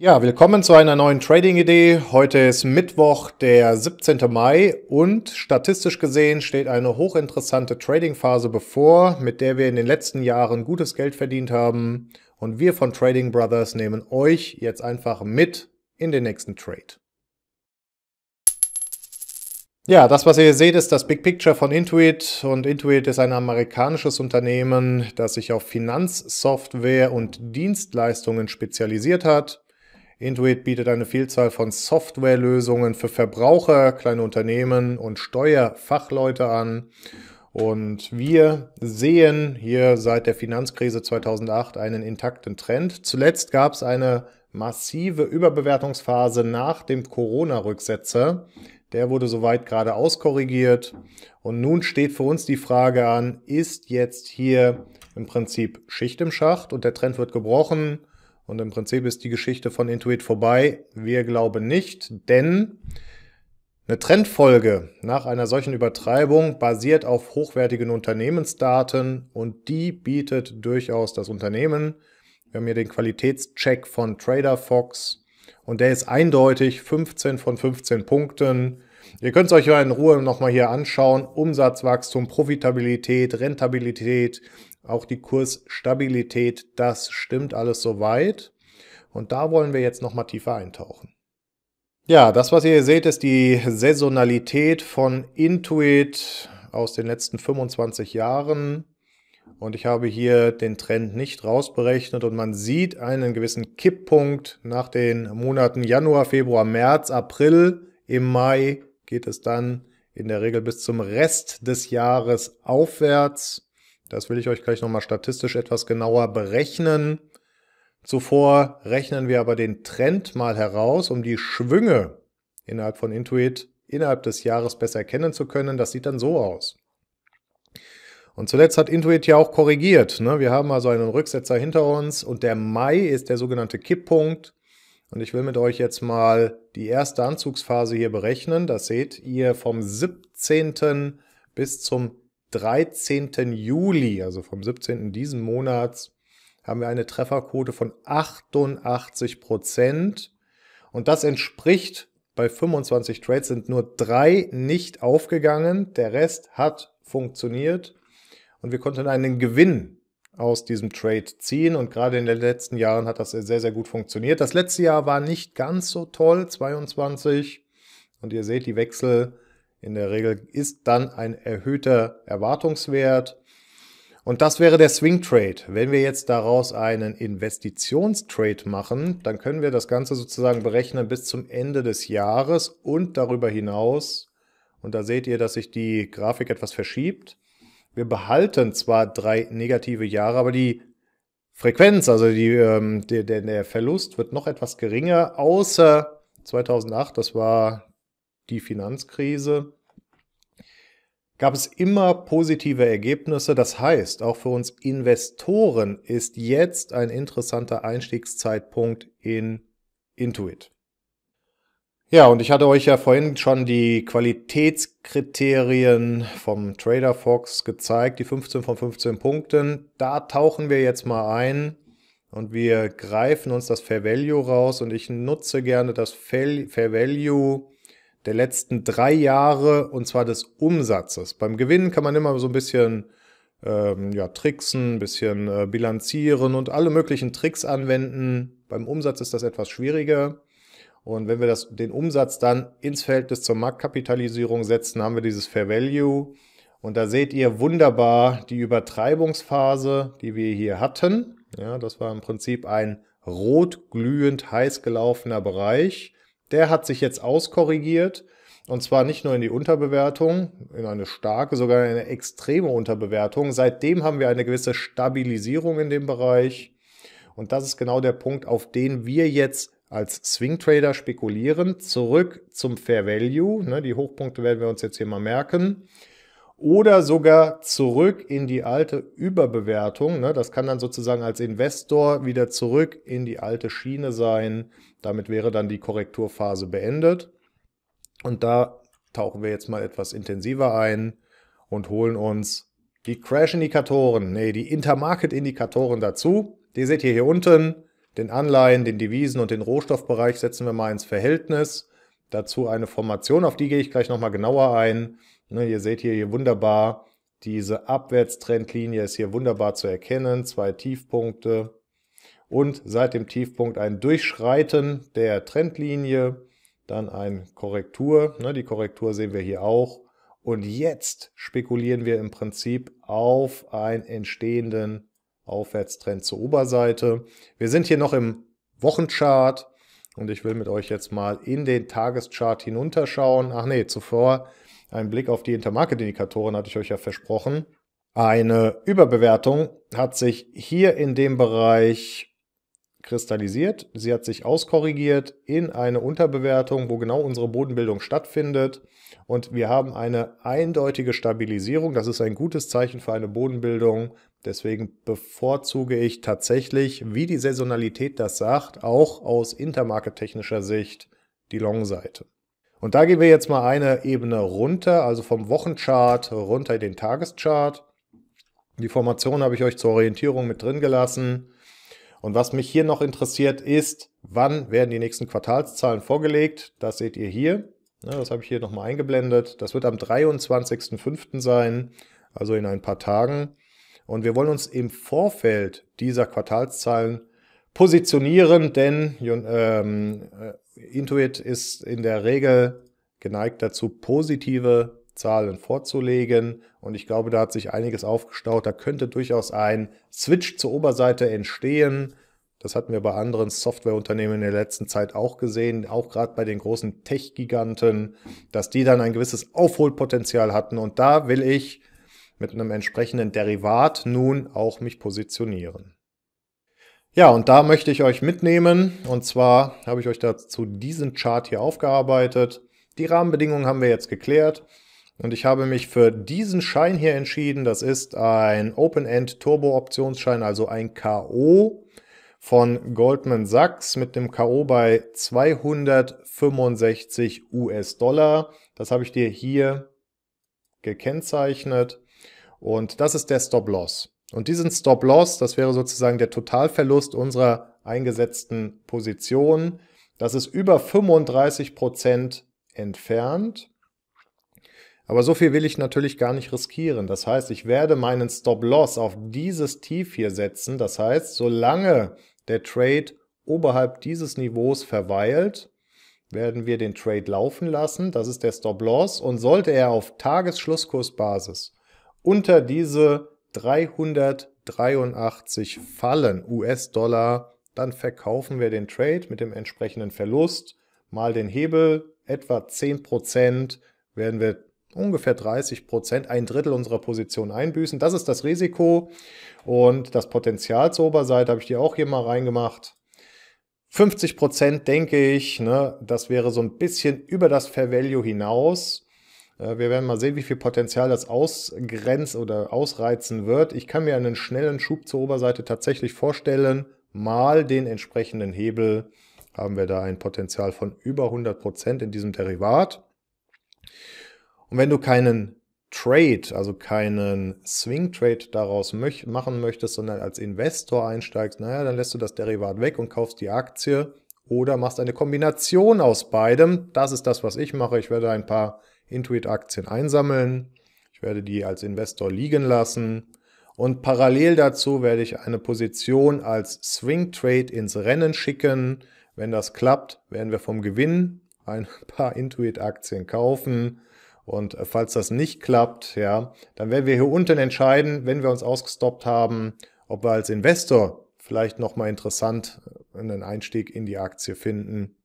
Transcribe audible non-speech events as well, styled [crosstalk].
Ja, willkommen zu einer neuen Trading-Idee. Heute ist Mittwoch, der 17. Mai und statistisch gesehen steht eine hochinteressante Trading-Phase bevor, mit der wir in den letzten Jahren gutes Geld verdient haben. Und wir von Trading Brothers nehmen euch jetzt einfach mit in den nächsten Trade. Ja, das, was ihr hier seht, ist das Big Picture von Intuit und Intuit ist ein amerikanisches Unternehmen, das sich auf Finanzsoftware und Dienstleistungen spezialisiert hat. Intuit bietet eine Vielzahl von Softwarelösungen für Verbraucher, kleine Unternehmen und Steuerfachleute an. Und wir sehen hier seit der Finanzkrise 2008 einen intakten Trend. Zuletzt gab es eine massive Überbewertungsphase nach dem Corona-Rücksetzer. Der wurde soweit gerade auskorrigiert. Und nun steht für uns die Frage an, ist jetzt hier im Prinzip Schicht im Schacht und der Trend wird gebrochen? Und im Prinzip ist die Geschichte von Intuit vorbei. Wir glauben nicht, denn eine Trendfolge nach einer solchen Übertreibung basiert auf hochwertigen Unternehmensdaten und die bietet durchaus das Unternehmen. Wir haben hier den Qualitätscheck von Trader Fox und der ist eindeutig 15 von 15 Punkten. Ihr könnt es euch ja in Ruhe nochmal hier anschauen. Umsatzwachstum, Profitabilität, Rentabilität, auch die Kursstabilität, das stimmt alles soweit. Und da wollen wir jetzt nochmal tiefer eintauchen. Ja, das, was ihr hier seht, ist die Saisonalität von Intuit aus den letzten 25 Jahren. Und ich habe hier den Trend nicht rausberechnet und man sieht einen gewissen Kipppunkt nach den Monaten Januar, Februar, März, April. Im Mai geht es dann in der Regel bis zum Rest des Jahres aufwärts. Das will ich euch gleich nochmal statistisch etwas genauer berechnen. Zuvor rechnen wir aber den Trend mal heraus, um die Schwünge innerhalb von Intuit innerhalb des Jahres besser erkennen zu können. Das sieht dann so aus. Und zuletzt hat Intuit ja auch korrigiert. Ne? Wir haben also einen Rücksetzer hinter uns und der Mai ist der sogenannte Kipppunkt. Und ich will mit euch jetzt mal die erste Anzugsphase hier berechnen. Das seht ihr vom 17. bis zum 13. Juli, also vom 17. diesen Monats, haben wir eine Trefferquote von 88 Prozent. Und das entspricht bei 25 Trades sind nur drei nicht aufgegangen. Der Rest hat funktioniert. Und wir konnten einen Gewinn aus diesem Trade ziehen. Und gerade in den letzten Jahren hat das sehr, sehr gut funktioniert. Das letzte Jahr war nicht ganz so toll, 22. Und ihr seht, die Wechsel in der Regel ist dann ein erhöhter Erwartungswert. Und das wäre der Swing Trade. Wenn wir jetzt daraus einen Investitionstrade machen, dann können wir das Ganze sozusagen berechnen bis zum Ende des Jahres und darüber hinaus. Und da seht ihr, dass sich die Grafik etwas verschiebt. Wir behalten zwar drei negative Jahre, aber die Frequenz, also die, ähm, der, der Verlust wird noch etwas geringer, außer 2008, das war die Finanzkrise, gab es immer positive Ergebnisse. Das heißt, auch für uns Investoren ist jetzt ein interessanter Einstiegszeitpunkt in Intuit. Ja, und ich hatte euch ja vorhin schon die Qualitätskriterien vom Trader Fox gezeigt, die 15 von 15 Punkten. Da tauchen wir jetzt mal ein und wir greifen uns das Fair Value raus und ich nutze gerne das Fair Value der letzten drei Jahre und zwar des Umsatzes. Beim Gewinn kann man immer so ein bisschen ähm, ja, tricksen, ein bisschen äh, bilanzieren und alle möglichen Tricks anwenden. Beim Umsatz ist das etwas schwieriger. Und wenn wir das, den Umsatz dann ins Verhältnis zur Marktkapitalisierung setzen, haben wir dieses Fair Value. Und da seht ihr wunderbar die Übertreibungsphase, die wir hier hatten. Ja, das war im Prinzip ein rot glühend heiß gelaufener Bereich. Der hat sich jetzt auskorrigiert. Und zwar nicht nur in die Unterbewertung, in eine starke, sogar in eine extreme Unterbewertung. Seitdem haben wir eine gewisse Stabilisierung in dem Bereich. Und das ist genau der Punkt, auf den wir jetzt als Swing Trader spekulieren. Zurück zum Fair Value. Ne, die Hochpunkte werden wir uns jetzt hier mal merken oder sogar zurück in die alte Überbewertung. Ne? Das kann dann sozusagen als Investor wieder zurück in die alte Schiene sein. Damit wäre dann die Korrekturphase beendet. Und da tauchen wir jetzt mal etwas intensiver ein und holen uns die Crash-Indikatoren, nee, die Intermarket-Indikatoren dazu. Die seht ihr hier unten, den Anleihen, den Devisen und den Rohstoffbereich setzen wir mal ins Verhältnis. Dazu eine Formation, auf die gehe ich gleich nochmal genauer ein. Ne, ihr seht hier, hier wunderbar, diese Abwärtstrendlinie ist hier wunderbar zu erkennen, zwei Tiefpunkte und seit dem Tiefpunkt ein Durchschreiten der Trendlinie, dann eine Korrektur, ne, die Korrektur sehen wir hier auch und jetzt spekulieren wir im Prinzip auf einen entstehenden Aufwärtstrend zur Oberseite. Wir sind hier noch im Wochenchart und ich will mit euch jetzt mal in den Tageschart hinunterschauen. Ach nee, zuvor ein Blick auf die Intermarket-Indikatoren hatte ich euch ja versprochen. Eine Überbewertung hat sich hier in dem Bereich kristallisiert. Sie hat sich auskorrigiert in eine Unterbewertung, wo genau unsere Bodenbildung stattfindet. Und wir haben eine eindeutige Stabilisierung. Das ist ein gutes Zeichen für eine Bodenbildung. Deswegen bevorzuge ich tatsächlich, wie die Saisonalität das sagt, auch aus intermarkettechnischer Sicht die Long-Seite. Und da gehen wir jetzt mal eine Ebene runter, also vom Wochenchart runter in den Tageschart. Die Formation habe ich euch zur Orientierung mit drin gelassen. Und was mich hier noch interessiert ist, wann werden die nächsten Quartalszahlen vorgelegt? Das seht ihr hier. Das habe ich hier nochmal eingeblendet. Das wird am 23.05. sein, also in ein paar Tagen. Und wir wollen uns im Vorfeld dieser Quartalszahlen positionieren, denn ähm, Intuit ist in der Regel geneigt dazu, positive Zahlen vorzulegen. Und ich glaube, da hat sich einiges aufgestaut. Da könnte durchaus ein Switch zur Oberseite entstehen. Das hatten wir bei anderen Softwareunternehmen in der letzten Zeit auch gesehen, auch gerade bei den großen Tech-Giganten, dass die dann ein gewisses Aufholpotenzial hatten. Und da will ich mit einem entsprechenden Derivat nun auch mich positionieren. Ja, und da möchte ich euch mitnehmen. Und zwar habe ich euch dazu diesen Chart hier aufgearbeitet. Die Rahmenbedingungen haben wir jetzt geklärt. Und ich habe mich für diesen Schein hier entschieden. Das ist ein Open-End Turbo-Optionsschein, also ein K.O. von Goldman Sachs mit einem K.O. bei 265 US-Dollar. Das habe ich dir hier gekennzeichnet. Und das ist der Stop-Loss. Und diesen Stop-Loss, das wäre sozusagen der Totalverlust unserer eingesetzten Position. Das ist über 35 Prozent entfernt. Aber so viel will ich natürlich gar nicht riskieren. Das heißt, ich werde meinen Stop-Loss auf dieses Tief hier setzen. Das heißt, solange der Trade oberhalb dieses Niveaus verweilt, werden wir den Trade laufen lassen. Das ist der Stop-Loss. Und sollte er auf Tagesschlusskursbasis unter diese 383 Fallen US-Dollar. Dann verkaufen wir den Trade mit dem entsprechenden Verlust mal den Hebel, etwa 10% werden wir ungefähr 30%, ein Drittel unserer Position einbüßen. Das ist das Risiko und das Potenzial zur Oberseite habe ich dir auch hier mal reingemacht. 50% denke ich, ne, das wäre so ein bisschen über das Fair Value hinaus. Äh, wir werden mal sehen, wie viel Potenzial das ausgrenzt oder ausreizen wird. Ich kann mir einen schnellen Schub zur Oberseite tatsächlich vorstellen. Mal den entsprechenden Hebel haben wir da ein Potenzial von über 100% Prozent in diesem Derivat. Und wenn du keinen Trade, also keinen Swing Trade daraus möch machen möchtest, sondern als Investor einsteigst, naja, dann lässt du das Derivat weg und kaufst die Aktie oder machst eine Kombination aus beidem. Das ist das, was ich mache. Ich werde ein paar Intuit-Aktien einsammeln. Ich werde die als Investor liegen lassen. Und parallel dazu werde ich eine Position als Swing Trade ins Rennen schicken. Wenn das klappt, werden wir vom Gewinn ein [laughs] paar Intuit-Aktien kaufen. Und äh, falls das nicht klappt, ja, dann werden wir hier unten entscheiden, wenn wir uns ausgestoppt haben, ob wir als Investor vielleicht nochmal interessant äh, einen Einstieg in die Aktie finden